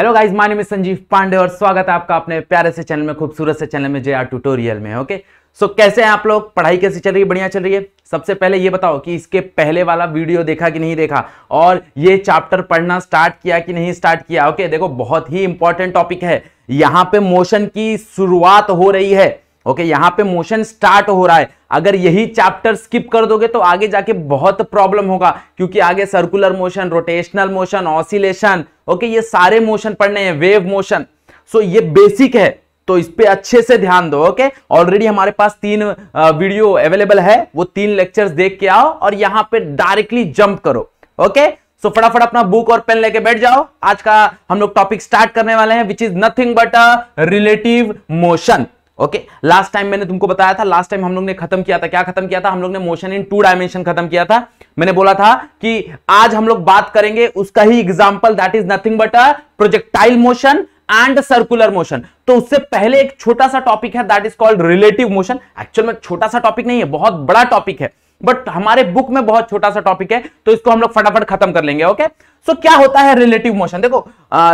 Hello guys my name Sanjeev Pandey और स्वागत है आपका अपने प्यारे से चैनल में खूबसूरत से चैनल में जे आर ट्यूटोरियल में ओके सो so, कैसे हैं आप लोग पढ़ाई कैसी चल रही है बढ़िया चल रही है सबसे पहले ये बताओ कि इसके पहले वाला वीडियो देखा कि नहीं देखा और ये चैप्टर पढ़ना स्टार्ट किया कि नहीं स्टार्ट किया ओके देखो बहुत ही इंपॉर्टेंट टॉपिक है यहाँ पे मोशन की शुरुआत हो रही है ओके okay, यहाँ पे मोशन स्टार्ट हो रहा है अगर यही चैप्टर स्किप कर दोगे तो आगे जाके बहुत प्रॉब्लम होगा क्योंकि आगे circular motion rotational motion oscillation okay ये सारे मोशन पढ़ने हैं वेव मोशन सो ये बेसिक है तो इस पे अच्छे से ध्यान दो ओके ऑलरेडी हमारे पास तीन वीडियो अवेलेबल है वो तीन लेक्चर्स देख के आओ और यहां पे डायरेक्टली जंप करो ओके सो फटाफट अपना बुक और पेन लेके बैठ जाओ आज का हम लोग टॉपिक स्टार्ट करने वाले हैं which is nothing but a relative motion okay last time मैंने तुमको बताया था लास्ट टाइम हम लोग ने खत्म किया था क्या खत्म किया था हम लोग ने मोशन इन टू डायमेंशन खत्म किया था मैंने बोला था कि आज हम लोग बात करेंगे उसका ही example that is nothing but a projectile motion and circular motion तो उससे पहले एक छोटा सा टॉपिक है that is called relative motion actual में छोटा सा टॉपिक नहीं है बहुत बड़ा टॉपिक है बट हमारे बुक में बहुत छोटा सा टॉपिक है तो इसको हम लोग फटाफट खत्म कर लेंगे ओके सो so, क्या होता है रिलेटिव मोशन देखो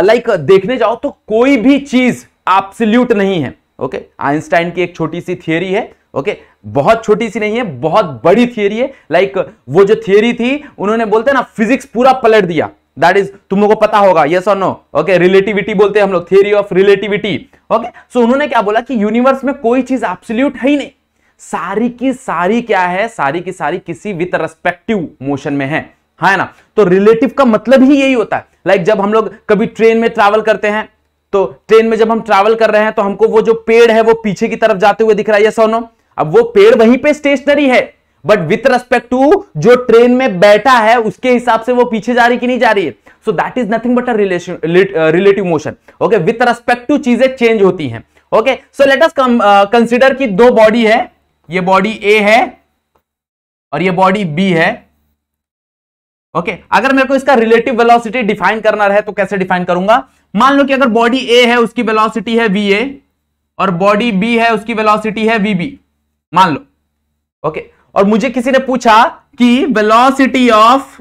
लाइक like, देखने जाओ तो कोई भी चीज आप नहीं है ओके आइंस्टाइन की एक छोटी सी थियोरी है ओके बहुत छोटी सी नहीं है बहुत बड़ी थियोरी है लाइक वो जो थियोरी थी उन्होंने बोलते ना फिजिक्स पूरा पलट दिया दैट इज तुम लोगों को पता होगा यस और नो ओके रिलेटिविटी बोलते हैं हम लोग theory of relativity okay so उन्होंने क्या बोला कि यूनिवर्स में कोई चीज एब्सोल्यूट है ही नहीं सारी की सारी क्या है सारी की सारी किसी विथ रेस्पेक्टिव मोशन में है हाँ ना तो रिलेटिव का मतलब ही यही होता है लाइक like जब हम लोग कभी ट्रेन में ट्रैवल करते हैं तो ट्रेन में जब हम ट्रैवल कर रहे हैं तो हमको वो जो पेड़ है वो पीछे की तरफ जाते हुए दिख रहा है सोनो अब वो पेड़ वहीं पे स्टेशनरी है बट विथ रेस्पेक्ट टू जो ट्रेन में बैठा है उसके हिसाब से वो पीछे जा रही कि नहीं जा रही है so that is nothing but a relation relative motion okay with respect to चीजें चेंज होती हैं okay so let us consider की दो बॉडी है ये बॉडी ए है और ये बॉडी बी है ओके अगर मेरे को इसका रिलेटिव वेलोसिटी डिफाइन करना रहे तो कैसे डिफाइन करूंगा मान लो कि अगर बॉडी ए है उसकी वेलोसिटी है वी ए और बॉडी बी है उसकी वेलोसिटी है वी बी मान लो ओके और मुझे किसी ने पूछा कि velocity of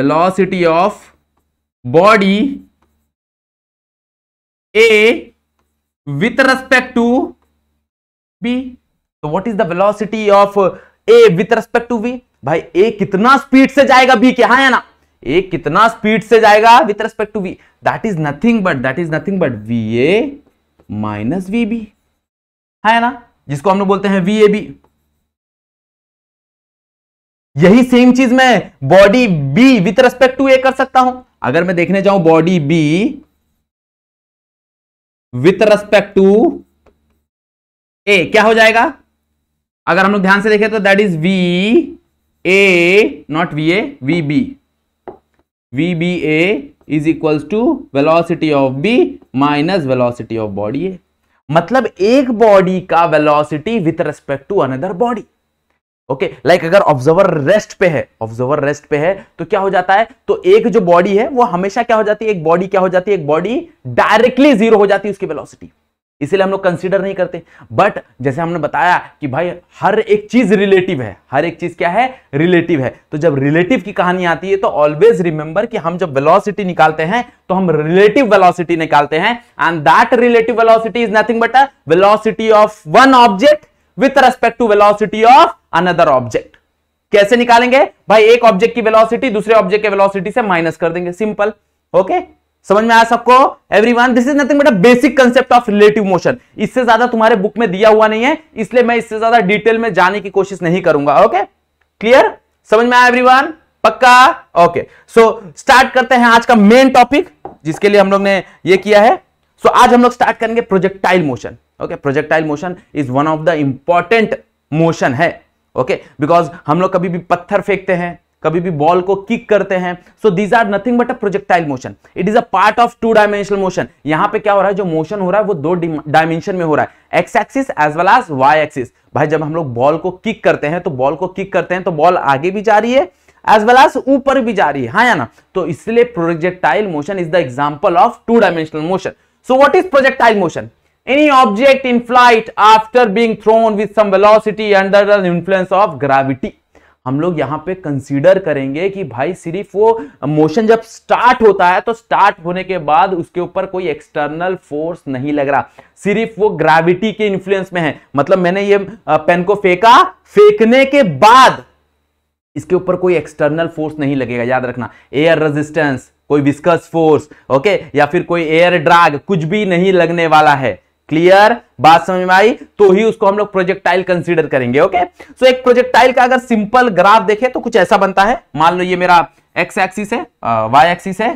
velocity of body A with respect to B तो what is the velocity of A with respect to B भाई ए कितना स्पीड से जाएगा बी के हाँ या ना ए कितना स्पीड से जाएगा with respect to V that is nothing but that is nothing but V A minus V B है ना जिसको हम लोग बोलते हैं वी ए बी यही सेम चीज मैं body B with respect to A कर सकता हूं अगर मैं देखने जाऊं body B with respect to A क्या हो जाएगा अगर हम लोग ध्यान से देखें तो that is V not V B V B A is equals to velocity of B minus velocity of body A मतलब एक बॉडी का velocity with respect to another body okay like अगर ऑब्जर्वर रेस्ट पे है ऑब्जर्वर रेस्ट पे है तो क्या हो जाता है तो एक जो बॉडी है वो हमेशा क्या हो जाती है एक बॉडी क्या हो जाती है एक बॉडी डायरेक्टली जीरो हो जाती है उसकी वेलोसिटी इसीलिए हम लोग कंसिडर नहीं करते बट जैसे हमने बताया कि भाई हर एक चीज रिलेटिव है हर एक चीज क्या है रिलेटिव है तो जब रिलेटिव की कहानी आती है तो ऑलवेज रिमेंबर कि हम जब वेलोसिटी निकालते हैं तो हम रिलेटिव वेलोसिटी निकालते हैं and that relative velocity is nothing but a velocity of one object with respect to velocity of another object कैसे निकालेंगे भाई एक ऑब्जेक्ट की वेलोसिटी दूसरे ऑब्जेक्ट के वेलोसिटी से माइनस कर देंगे सिंपल ओके okay? समझ में आया सबको everyone this is nothing but a basic concept of relative motion इससे ज्यादा तुम्हारे बुक में दिया हुआ नहीं है इसलिए मैं इससे ज्यादा डिटेल में जाने की कोशिश नहीं करूंगा ओके क्लियर समझ में आया एवरीवन पक्का ओके सो स्टार्ट करते हैं आज का मेन टॉपिक जिसके लिए हम लोग ने ये किया है सो so, आज हम लोग स्टार्ट करेंगे projectile motion okay projectile motion is one of the important motion है ओके okay? बिकॉज हम लोग कभी भी पत्थर फेंकते हैं कभी भी बॉल को किक करते हैं so these are nothing but a projectile motion it is a part of two dimensional motion यहां पे क्या हो रहा है जो मोशन हो रहा है वो दो डायमेंशन में हो रहा है X axis as well as Y axis भाई जब हम लोग बॉल को किक करते हैं तो बॉल को किक करते हैं तो बॉल आगे भी जा रही है एज वेल एज ऊपर भी जा रही है हाँ या ना तो इसलिए projectile motion is the example of two dimensional motion so what is projectile motion any object in flight after being thrown with some velocity under the influence of gravity हम लोग यहां पे कंसीडर करेंगे कि भाई सिर्फ वो मोशन जब स्टार्ट होता है तो स्टार्ट होने के बाद उसके ऊपर कोई एक्सटर्नल फोर्स नहीं लग रहा सिर्फ वो ग्रेविटी के इन्फ्लुएंस में है मतलब मैंने ये पेन को फेंका फेंकने के बाद इसके ऊपर कोई एक्सटर्नल फोर्स नहीं लगेगा याद रखना एयर रेजिस्टेंस कोई विस्कस फोर्स ओके या फिर कोई एयर ड्राग कुछ भी नहीं लगने वाला है क्लियर बात समझ में आई तो ही उसको हम लोग प्रोजेक्टाइल कंसीडर करेंगे ओके सो so, एक प्रोजेक्टाइल का अगर सिंपल ग्राफ देखें तो कुछ ऐसा बनता है मान लो ये मेरा एक्स एक्सिस है वाई एक्सिस है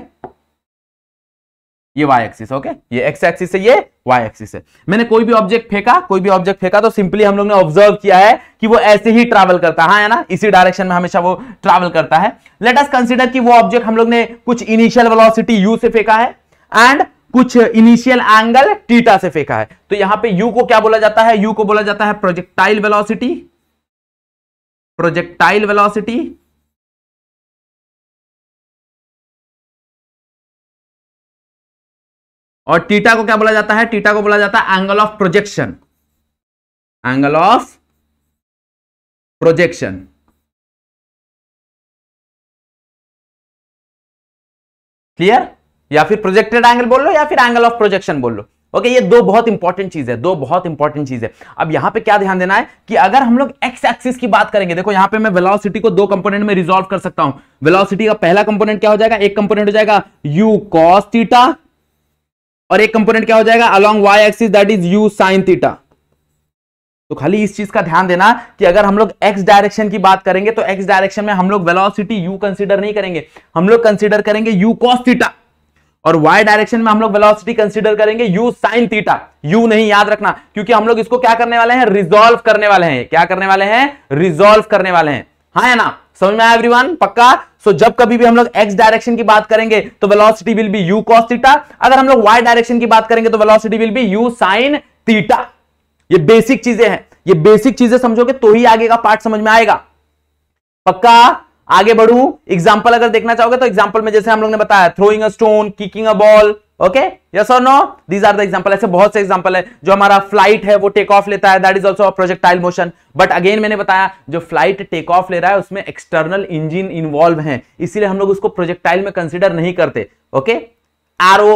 ये y एक्सिस ओके ये x एक्सिस है ये y एक्सिस है मैंने कोई भी ऑब्जेक्ट फेंका कोई भी ऑब्जेक्ट फेंका तो सिंपली हम लोग ने ऑब्जर्व किया है कि वो ऐसे ही ट्रैवल करता हाँ, है ना इसी डायरेक्शन में हमेशा वो ट्रैवल करता है लेट अस कंसीडर कि वो ऑब्जेक्ट हम लोग ने कुछ इनिशियल वेलोसिटी u से फेंका है एंड कुछ इनिशियल एंगल टीटा से फेंका है तो यहां पे यू को क्या बोला जाता है यू को बोला जाता है प्रोजेक्टाइल वेलोसिटी प्रोजेक्टाइल वेलोसिटी और टीटा को क्या बोला जाता है टीटा को बोला जाता है angle of projection angle of projection clear या फिर प्रोजेक्टेड एंगल बोल लो या फिर एंगल ऑफ प्रोजेक्शन बोल लो ओके ये दो बहुत इंपॉर्टेंट चीज है दो बहुत इंपॉर्टेंट चीज है अब यहां पे क्या ध्यान देना है कि अगर हम लोग एक्स एक्सिस की बात करेंगे देखो यहां पे मैं वेलोसिटी को दो कंपोनेंट में रिजॉल्व कर सकता हूं वेलोसिटी का पहला कंपोनेंट क्या हो जाएगा एक कंपोनेंट हो जाएगा यू कॉस थीटा और एक कंपोनेंट क्या हो जाएगा along Y axis that is U sine theta तो खाली इस चीज का ध्यान देना कि अगर हम लोग एक्स डायरेक्शन की बात करेंगे तो एक्स डायरेक्शन में हम लोग वेलोसिटी यू कंसीडर नहीं करेंगे हम लोग कंसीडर करेंगे यू कॉस थीटा और वाई डायरेक्शन में हम लोग वेलोसिटी कंसीडर करेंगे यू साइन थीटा यू नहीं याद रखना क्योंकि हम लोग इसको क्या करने वाले हैं रिजोल्व करने वाले हैं क्या करने वाले हैं रिजोल्व करने वाले हैं हाँ या ना समझ में आया एवरीवन पक्का सो so, जब कभी भी हम लोग एक्स डायरेक्शन की बात करेंगे तो velocity will be U cos theta अगर हम लोग वाई डायरेक्शन की बात करेंगे तो velocity will be U sine theta ये बेसिक चीजें हैं ये बेसिक चीजें समझोगे तो ही आगे का पार्ट समझ में आएगा पक्का आगे बढ़ू एग्जाम्पल अगर देखना चाहोगे तो एग्जाम्पल में जैसे हम लोग ने बताया throwing a stone kicking a ball okay yes और no these are the example ऐसे बहुत से एग्जाम्पल है जो हमारा फ्लाइट है वो टेक ऑफ लेता है that is also projectile motion but again मैंने बताया जो फ्लाइट टेक ऑफ ले रहा है उसमें एक्सटर्नल इंजिन इन्वॉल्व है इसीलिए हम लोग उसको प्रोजेक्टाइल में कंसिडर नहीं करते ओके okay? आरओ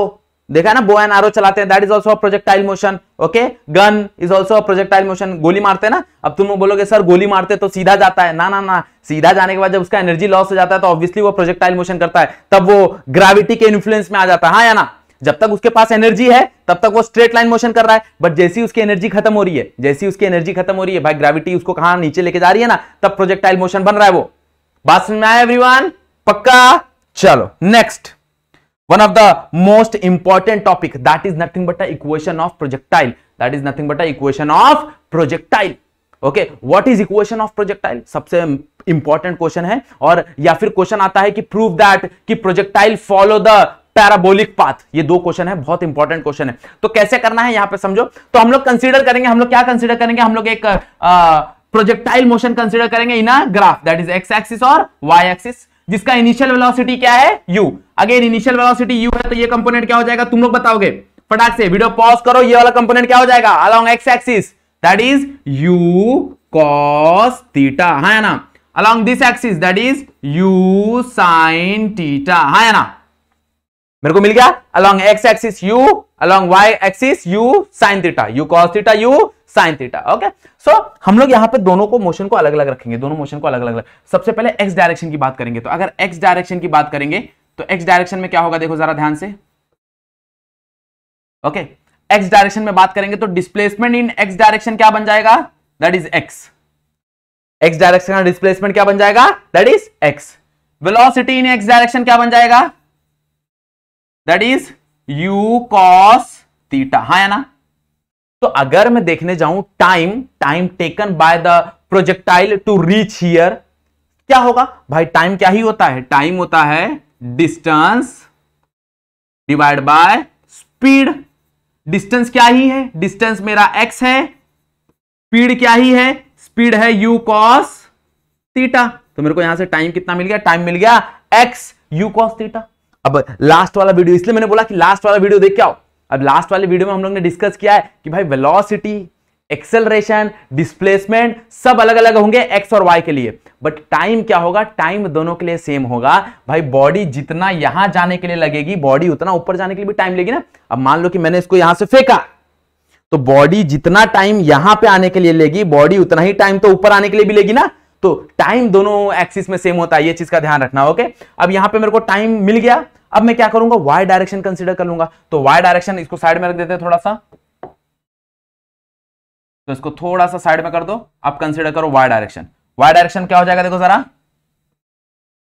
देखा ना बो एन आरो चलाते हैं that is also projectile motion okay gun is also projectile motion गोली मारते ना अब तुम बोलोगे सर गोली मारते तो सीधा जाता है ना ना ना सीधा जाने के बाद जब उसका एनर्जी लॉस हो जाता है तो ऑब्वियसली वो प्रोजेक्टाइल मोशन करता है तब वो ग्राविटी के इन्फ्लुएंस में आ जाता है हाँ या ना जब तक उसके पास एनर्जी है तब तक वो स्ट्रेट लाइन मोशन कर रहा है बट जैसी उसकी एनर्जी खत्म हो रही है जैसी उसकी एनर्जी खत्म हो रही है भाई ग्राविटी उसको कहा नीचे लेके जा रही है ना तब प्रोजेक्टाइल मोशन बन रहा है वो बात सुन में आया एवरी पक्का चलो next one of the most important topic that is nothing but a equation of projectile that is nothing but a equation of projectile ओके what is equation of projectile सबसे इंपॉर्टेंट क्वेश्चन है और या फिर question आता है कि prove that कि projectile follow the parabolic path ये दो क्वेश्चन है बहुत इंपॉर्टेंट क्वेश्चन है तो कैसे करना है यहां पे समझो तो हम लोग कंसीडर करेंगे हम लोग क्या कंसीडर करेंगे हम लोग एक प्रोजेक्टाइल मोशन कंसीडर करेंगे in a graph that is X axis और वाई एक्सिस जिसका इनिशियल वेलोसिटी क्या है u again initial velocity u है तो ये कंपोनेंट क्या हो जाएगा तुम लोग बताओगे फटाक से वीडियो पॉज करो ये वाला कंपोनेंट क्या हो जाएगा along X axis that is u cos theta हाँ ना along this axis that is u sin theta हाँ ना मेरे को मिल गया along X axis U along Y axis U sine theta U cos theta U sine theta okay so हम लोग यहाँ पे दोनों को मोशन को अलग अलग रखेंगे दोनों मोशन को अलग अलग सबसे पहले एक्स डायरेक्शन की बात करेंगे तो अगर एक्स डायरेक्शन की बात करेंगे तो एक्स डायरेक्शन में क्या होगा देखो जरा ध्यान से ओके एक्स डायरेक्शन में बात करेंगे तो डिस्प्लेसमेंट इन एक्स डायरेक्शन क्या बन जाएगा that is X X direction का डिस्प्लेसमेंट क्या बन जाएगा that is X velocity in X direction क्या बन जाएगा that is U cos theta हा है ना तो अगर मैं देखने जाऊं time time taken by the projectile to reach here क्या होगा भाई टाइम क्या ही होता है टाइम होता है distance divide by speed distance क्या ही है डिस्टेंस मेरा x है स्पीड क्या ही है स्पीड है u cos थीटा तो मेरे को यहां से टाइम कितना मिल गया टाइम मिल गया x u cos थीटा अब लास्ट वाला वीडियो इसलिए मैंने बोला कि लास्ट वाला वीडियो देख के आओ अब लास्ट वाले वीडियो में हम लोग ने डिस्कस किया है कि भाई वेलोसिटी एक्सेलरेशन डिस्प्लेसमेंट सब अलग अलग होंगे एक्स और वाई के लिए बट टाइम क्या होगा टाइम दोनों के लिए सेम होगा भाई बॉडी जितना यहां जाने के लिए लगेगी बॉडी उतना ऊपर जाने के लिए भी टाइम लेगी ना अब मान लो कि मैंने इसको यहां से फेंका तो बॉडी जितना टाइम यहां पे आने के लिए लेगी बॉडी उतना ही टाइम तो ऊपर आने के लिए भी लेगी ना तो टाइम दोनों एक्सिस में सेम होता है ये चीज का ध्यान रखना ओके अब यहां पे मेरे को टाइम मिल गया अब मैं क्या करूंगा वाई डायरेक्शन कंसिडर कर लूंगा तो वाई डायरेक्शन इसको साइड में रख देते हैं थोड़ा सा तो इसको थोड़ा सा साइड में कर दो अब कंसिडर करो वाई डायरेक्शन वाई डायरेक्शन क्या हो जाएगा देखो जरा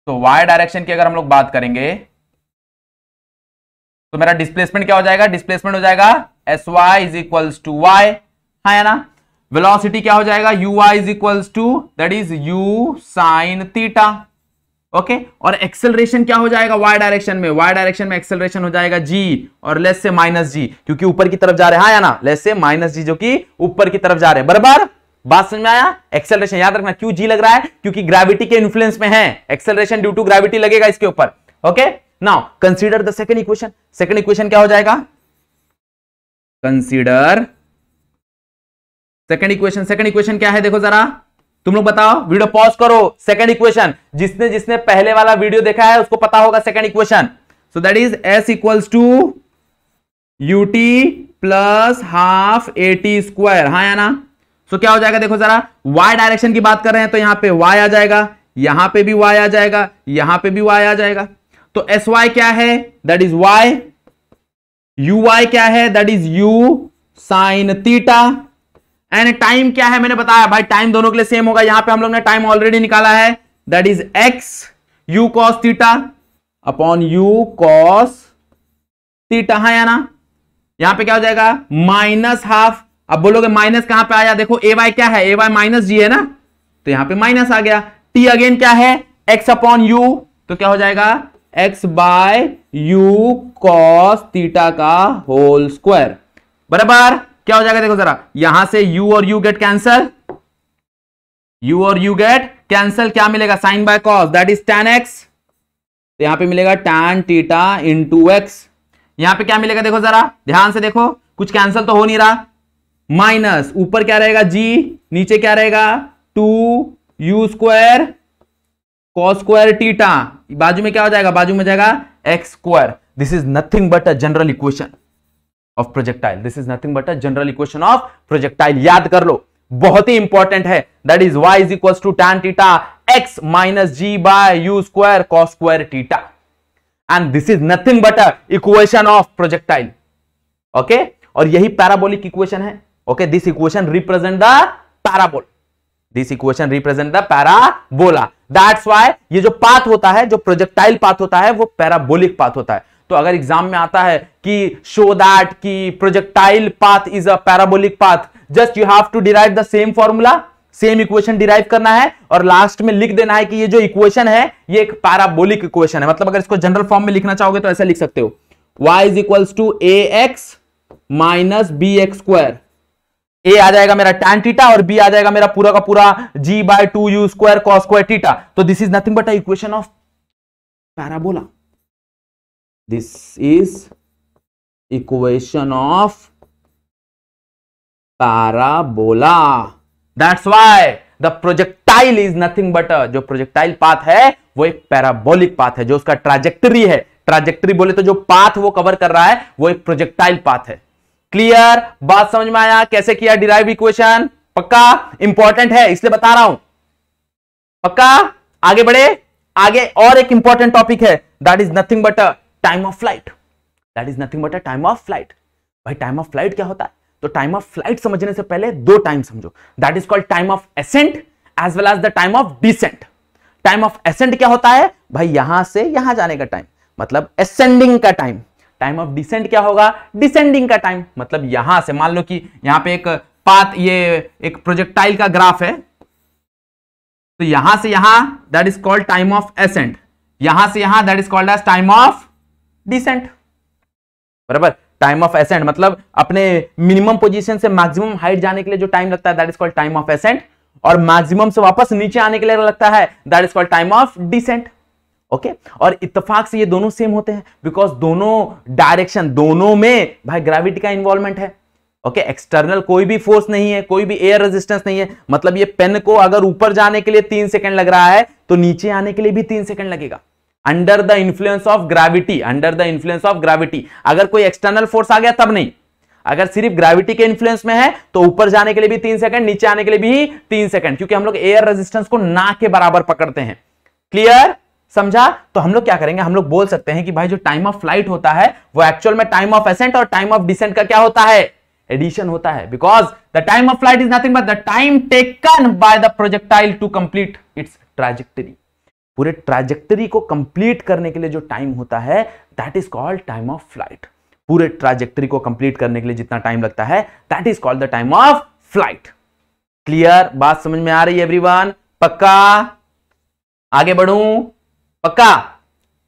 तो वाई डायरेक्शन की अगर हम लोग बात करेंगे तो मेरा डिस्प्लेसमेंट क्या हो जाएगा डिस्प्लेसमेंट हो जाएगा S Y is equal to Y है ना वेलोसिटी क्या हो जाएगा U Y is equal to that is U sine theta okay और एक्सेलरेशन क्या हो जाएगा वाई डायरेक्शन में वाई डायरेक्शन में एक्सेलरेशन हो जाएगा जी और लेस से माइनस जी क्योंकि ऊपर की तरफ जा रहे हैं हाँ या ना लेस से माइनस जी जो कि ऊपर की तरफ जा रहे हैं बराबर बात समझ में आया एक्सेलरेशन याद रखना क्यों जी लग रहा है क्योंकि ग्रेविटी के इन्फ्लुएंस में है एक्सेलरेशन ड्यू टू ग्रेविटी लगेगा इसके ऊपर okay now consider the second equation second equation क्या हो जाएगा consider second equation second equation क्या है देखो जरा तुम लोग बताओ वीडियो पॉज करो सेकंड इक्वेशन जिसने जिसने पहले वाला वीडियो देखा है उसको पता होगा second equation so that is S equals to U T plus half A T square हाँ या ना सो so, क्या हो जाएगा देखो जरा वाई डायरेक्शन की बात कर रहे हैं तो यहां पे वाई आ जाएगा यहां पे भी वाई आ जाएगा यहां पे भी वाई आ जाएगा तो एस वाई क्या है that is Y U Y क्या है that is U sine theta and time क्या है मैंने बताया भाई टाइम दोनों के लिए सेम होगा यहां पे हम लोग ने टाइम ऑलरेडी निकाला है that is X U cos theta upon U cos theta है या ना यहां पे क्या हो जाएगा माइनस हाफ अब बोलोगे माइनस कहां पे आया देखो ए वाई क्या है ए वाई माइनस जी है ना तो यहां पे माइनस आ गया टी अगेन क्या है एक्स अपॉन यू तो क्या हो जाएगा X by U cos theta का होल स्क्वायर बराबर क्या हो जाएगा देखो जरा यहां से यू और यू गेट कैंसल यू और यू गेट कैंसल क्या मिलेगा sine by cos that is tan X यहां पे मिलेगा tan theta into X यहां पे क्या मिलेगा देखो जरा ध्यान से देखो कुछ कैंसल तो हो नहीं रहा माइनस ऊपर क्या रहेगा जी नीचे क्या रहेगा two U square cos square theta बाजू में क्या हो जाएगा बाजू में जाएगा X square this is nothing but a general equation of projectile this is nothing but a general equation of projectile याद कर लो बहुत ही इंपॉर्टेंट है that is Y is equal to tan theta X minus G by U square cos square theta and this is nothing but a equation of projectile okay और यही parabolic equation है okay this equation represent the parabola this equation represent the parabola that's why ये जो path होता है जो projectile path होता है वो पैराबोलिक पाथ होता है तो अगर एग्जाम में आता है कि शो दैट की projectile path is a parabolic path just you have to derive the same formula same equation derive करना है और लास्ट में लिख देना है कि ये जो इक्वेशन है ये एक पैराबोलिक इक्वेशन है मतलब अगर इसको जनरल फॉर्म में लिखना चाहोगे तो ऐसा लिख सकते हो y is equal to A X minus B X square A आ जाएगा मेरा tan टीटा और b आ जाएगा मेरा पूरा का पूरा g by two U square cos square theta तो this is nothing but a equation of parabola this is equation of parabola that's why the projectile is nothing but जो projectile path है वो एक पैराबोलिक पाथ है जो उसका trajectory है trajectory बोले तो जो पाथ वो कवर कर रहा है वो एक प्रोजेक्टाइल पाथ है क्लियर बात समझ में आया कैसे किया डिराइव इक्वेशन पक्का इंपॉर्टेंट है इसलिए बता रहा हूं पक्का आगे बढ़े आगे और एक इंपॉर्टेंट टॉपिक है that is nothing but time of flight that is nothing but a time of flight भाई टाइम ऑफ फ्लाइट क्या होता है तो टाइम ऑफ फ्लाइट समझने से पहले दो टाइम समझो that is called time of ascent as well as the time of descent time of ascent क्या होता है भाई यहां से यहां जाने का टाइम मतलब एसेंडिंग का टाइम टाइम ऑफ डिसेंट क्या होगा डिसेंडिंग का टाइम मतलब यहां से मान लो कि यहां पे एक पाथ ये एक प्रोजेक्टाइल का ग्राफ है तो यहां से यहां that is called time of ascent यहां से यहां that is called as time of descent बराबर टाइम ऑफ एसेंट मतलब अपने मिनिमम पोजीशन से मैक्सिमम हाइट जाने के लिए जो टाइम लगता है that is called time of ascent और मैक्सिमम से वापस नीचे आने के लिए लगता है that is called time of descent okay और इतफाक से ये दोनों सेम होते हैं बिकॉज दोनों डायरेक्शन दोनों में भाई ग्रेविटी का इन्वॉल्वमेंट है ओके okay, एक्सटर्नल कोई भी फोर्स नहीं है कोई भी एयर रेजिस्टेंस नहीं है मतलब ये पेन को अगर ऊपर जाने के लिए तीन सेकंड लग रहा है तो नीचे आने के लिए भी तीन सेकंड लगेगा under the influence of gravity under the influence of gravity अगर कोई एक्सटर्नल फोर्स आ गया तब नहीं अगर सिर्फ ग्रेविटी के इन्फ्लुएंस में है तो ऊपर जाने के लिए भी तीन सेकंड नीचे आने के लिए भी तीन सेकंड क्योंकि हम लोग एयर रेजिस्टेंस को ना के बराबर पकड़ते हैं क्लियर समझा तो हम लोग क्या करेंगे हम लोग बोल सकते हैं कि भाई जो टाइम ऑफ फ्लाइट होता है वो एक्चुअल में टाइम ऑफ एसेंट और टाइम ऑफ डिसेंट का क्या होता है एडिशन होता है because the time of flight is nothing but the time taken by the projectile to complete its trajectory पूरे ट्राजेक्टरी को कंप्लीट करने के लिए जो टाइम होता है that is called time of flight पूरे ट्राजेक्टरी को कंप्लीट करने के लिए जितना टाइम लगता है that is called the time of flight clear बात समझ में आ रही है एवरीवन पक्का आगे बढ़ू पक्का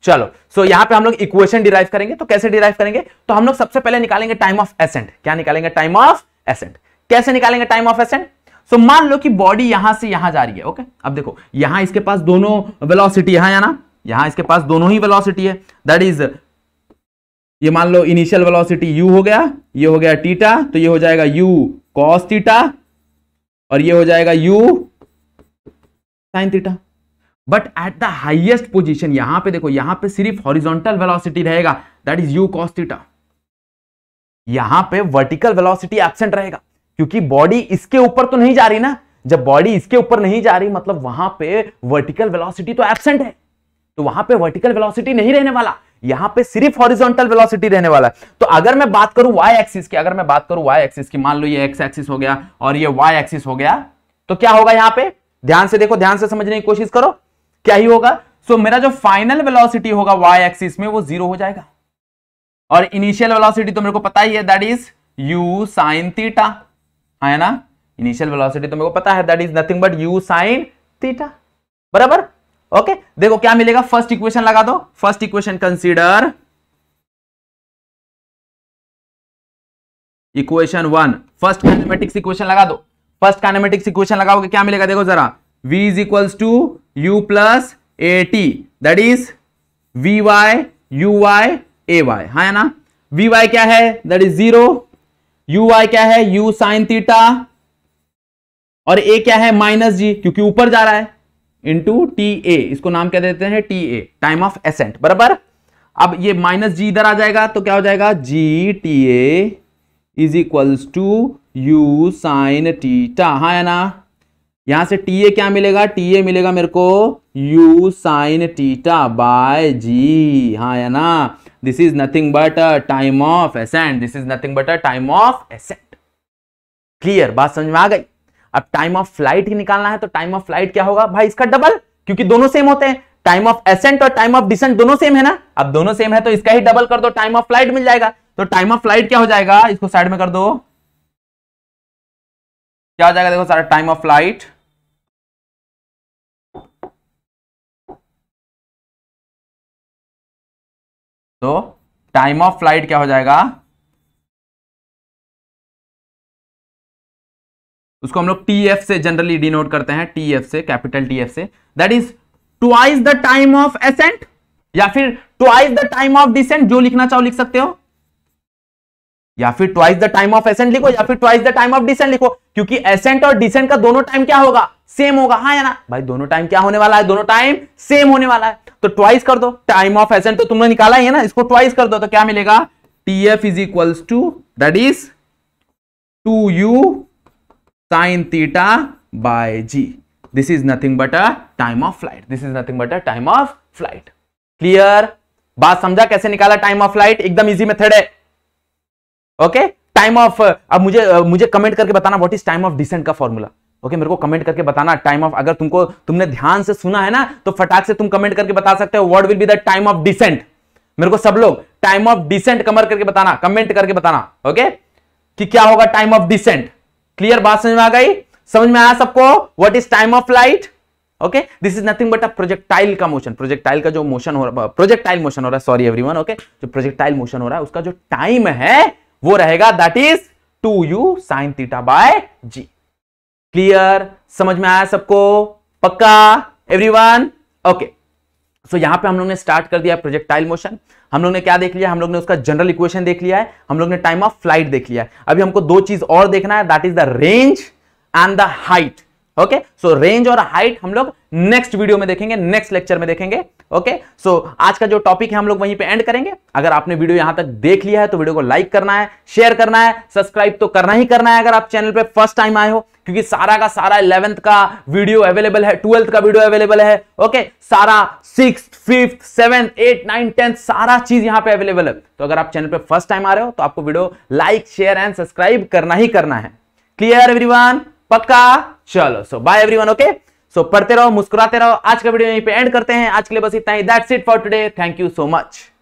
चलो सो so, यहां पे हम लोग इक्वेशन डिराइव करेंगे तो कैसे डिराइव करेंगे तो हम लोग सबसे पहले निकालेंगे टाइम ऑफ एसेंट क्या निकालेंगे टाइम ऑफ एसेंट कैसे निकालेंगे time of ascent so so, मान लो कि बॉडी यहां से यहां जा रही है ओके अब देखो यहां इसके पास दोनों वेलोसिटी यहां जाना यहां इसके पास दोनों ही वेलोसिटी है दैट इज ये मान लो इनिशियल वेलोसिटी यू हो गया ये हो गया टीटा तो ये हो जाएगा यू कॉस टीटा और ये हो जाएगा U sine theta but at the highest position यहां पर देखो यहां पर सिर्फ हॉरिजोंटल वेलॉसिटी रहेगा that is U cos theta यहां पे वर्टिकल वेलोसिटी एबसेंट रहेगा क्योंकि बॉडी इसके ऊपर तो नहीं जा रही ना जब बॉडी इसके ऊपर नहीं जा रही मतलब वहां पे वर्टिकल वेलोसिटी तो एबसेंट है तो वहां पे वर्टिकल वेलोसिटी नहीं रहने वाला यहां पे सिर्फ हॉरिजॉन्टल वेलोसिटी रहने वाला है तो अगर मैं बात करूं वाई एक्सिस की अगर मैं बात करूं वाई एक्सिस की मान लो ये एक्स एक्सिस हो गया और ये वाई एक्सिस हो गया तो क्या होगा यहां पर ध्यान से देखो ध्यान से समझने की कोशिश करो क्या ही होगा सो मेरा जो फाइनल वेलोसिटी होगा वाई एक्सिस में वो जीरो हो जाएगा और इनिशियल वेलोसिटी तो मेरे को पता ही है that is U sine theta हाँ है ना इनिशियल वेलोसिटी तो मेरे को पता है that is nothing but U sine theta बराबर ओके देखो क्या मिलेगा फर्स्ट इक्वेशन लगा दो first equation consider equation one first kinematics equation लगा दो फर्स्ट काइनेमेटिक्स इक्वेशन लगाओगे क्या मिलेगा देखो जरा v is equals to U plus A T that is V Y U Y A Y हाँ है ना वी वाई क्या है that is zero U Y क्या है यू साइन थीटा और ए क्या है माइनस जी क्योंकि ऊपर जा रहा है इंटू टी ए इसको नाम क्या देते हैं T A time of ascent बराबर अब ये माइनस जी इधर आ जाएगा तो क्या हो जाएगा G T A is equals to U sine theta हाँ है ना यहां से टी ए क्या मिलेगा टी ए मिलेगा मेरे को U sine theta by G हाँ है ना this is nothing but a time of ascent this is nothing but a time of ascent clear बात समझ में आ गई अब टाइम ऑफ फ्लाइट ही निकालना है तो टाइम ऑफ फ्लाइट क्या होगा भाई इसका डबल क्योंकि दोनों सेम होते हैं टाइम ऑफ एसेंट और टाइम ऑफ डिसेंट दोनों सेम है ना अब दोनों सेम है तो इसका ही डबल कर दो टाइम ऑफ फ्लाइट मिल जाएगा तो टाइम ऑफ फ्लाइट क्या हो जाएगा इसको साइड में कर दो क्या हो जाएगा देखो सारा टाइम ऑफ फ्लाइट तो टाइम ऑफ फ्लाइट क्या हो जाएगा उसको हम लोग टी एफ से जनरली डिनोट करते हैं टी एफ से कैपिटल टी एफ से that is twice the time of ascent या फिर twice the time of descent जो लिखना चाहो लिख सकते हो या फिर twice the time of ascent लिखो या फिर twice the time of descent लिखो क्योंकि एसेंट और डिसेंट का दोनों टाइम क्या होगा सेम होगा हाँ या ना भाई दोनों टाइम क्या होने वाला है दोनों टाइम सेम होने वाला है तो ट्वाइस कर दो टाइम ऑफ एसेंट तो तुमने निकाला ही है ना इसको ट्वाइस कर दो तो क्या मिलेगा T F is equal to that is two U sine theta by G this is nothing but a time of flight this is nothing but a time of flight clear बात समझा कैसे निकाला time of flight एकदम easy method है okay time of अब मुझे मुझे comment करके बताना what is time of descent का फॉर्मूला ओके मेरे को कमेंट करके बताना टाइम ऑफ अगर तुमको तुमने ध्यान से सुना है ना तो फटाक से तुम कमेंट करके बता सकते हो what will be the time of descent मेरे को सब लोग टाइम ऑफ डिसेंट कमर करके बताना कमेंट करके बताना ओके कि क्या होगा टाइम ऑफ डिसेंट क्लियर बात समझ में आ गई समझ में आया सबको what is time of light okay this is nothing but a projectile का मोशन प्रोजेक्टाइल का जो मोशन हो रहा प्रोजेक्टाइल मोशन हो रहा है सॉरी एवरीवन ओके जो प्रोजेक्टाइल मोशन हो रहा है उसका जो टाइम है वो रहेगा that is two U sine theta by G clear समझ में आया सबको पक्का एवरीवन ओके सो यहां पे हम लोग ने स्टार्ट कर दिया प्रोजेक्टाइल मोशन हम लोग ने क्या देख लिया हम लोग ने उसका जनरल इक्वेशन देख लिया है हम लोग ने टाइम ऑफ फ्लाइट देख लिया है अभी हमको दो चीज और देखना है that is the range and the height okay so range और हाइट हम लोग नेक्स्ट वीडियो में देखेंगे नेक्स्ट लेक्चर में देखेंगे ओके सो आज का जो टॉपिक है हम लोग वहीं पे एंड करेंगे अगर आपने वीडियो यहां तक देख लिया है तो वीडियो को लाइक करना है शेयर करना है सब्सक्राइब तो करना ही करना है अगर आप चैनल पे फर्स्ट टाइम आए हो क्योंकि सारा का सारा इलेवेंथ का वीडियो अवेलेबल है ट्वेल्थ का वीडियो अवेलेबल है ओके सारा six fifth seven eight nine tenth सारा चीज यहां पे अवेलेबल है तो अगर आप चैनल पे फर्स्ट टाइम आ रहे हो तो आपको video like share and subscribe करना ही करना है क्लियर एवरीवन पक्का चलो so bye everyone okay so पढ़ते रहो मुस्कुराते रहो आज का वीडियो यहीं पे एंड करते हैं आज के लिए बस इतना ही that's it for today thank you so much